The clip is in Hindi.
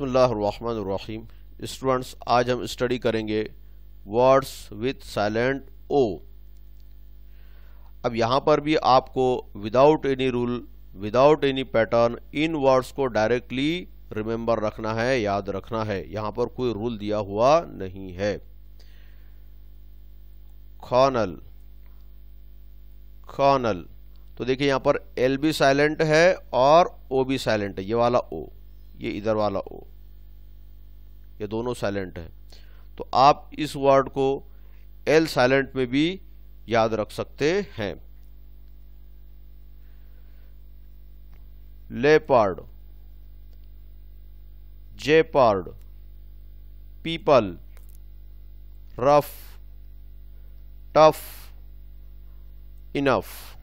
बसमीम स्टूडेंट्स आज हम स्टडी करेंगे वर्ड्स विथ साइलेंट ओ अब यहाँ पर भी आपको without any rule without any pattern इन वर्ड्स को डायरेक्टली रिमेंबर रखना है याद रखना है यहाँ पर कोई रूल दिया हुआ नहीं है खानल खानल तो देखिए यहाँ पर एल बी साइलेंट है और ओ बी साइलेंट है ये वाला ओ ये इधर वाला ओ ये दोनों साइलेंट है तो आप इस वर्ड को एल साइलेंट में भी याद रख सकते हैं jeopard people rough tough enough